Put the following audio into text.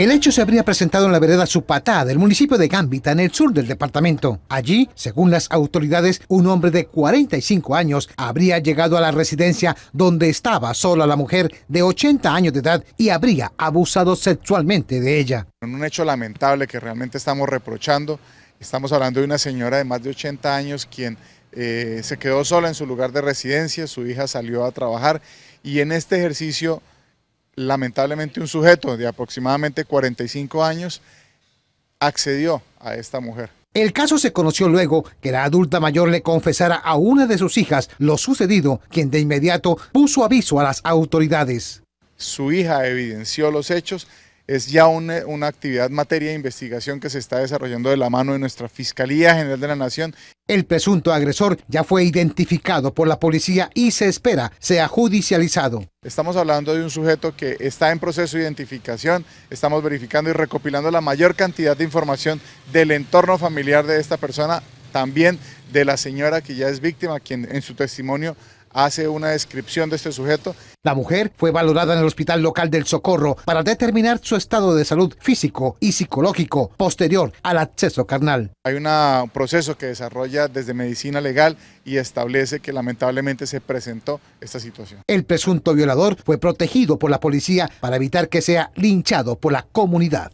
El hecho se habría presentado en la vereda Supatá del municipio de Gambita, en el sur del departamento. Allí, según las autoridades, un hombre de 45 años habría llegado a la residencia donde estaba sola la mujer de 80 años de edad y habría abusado sexualmente de ella. Un hecho lamentable que realmente estamos reprochando. Estamos hablando de una señora de más de 80 años quien eh, se quedó sola en su lugar de residencia, su hija salió a trabajar y en este ejercicio lamentablemente un sujeto de aproximadamente 45 años accedió a esta mujer. El caso se conoció luego que la adulta mayor le confesara a una de sus hijas lo sucedido, quien de inmediato puso aviso a las autoridades. Su hija evidenció los hechos. Es ya una, eh, una actividad materia de investigación que se está desarrollando de la mano de nuestra Fiscalía General de la Nación el presunto agresor ya fue identificado por la policía y se espera sea judicializado. Estamos hablando de un sujeto que está en proceso de identificación, estamos verificando y recopilando la mayor cantidad de información del entorno familiar de esta persona, también de la señora que ya es víctima, quien en su testimonio hace una descripción de este sujeto. La mujer fue valorada en el hospital local del Socorro para determinar su estado de salud físico y psicológico posterior al acceso carnal. Hay un proceso que desarrolla desde medicina legal y establece que lamentablemente se presentó esta situación. El presunto violador fue protegido por la policía para evitar que sea linchado por la comunidad.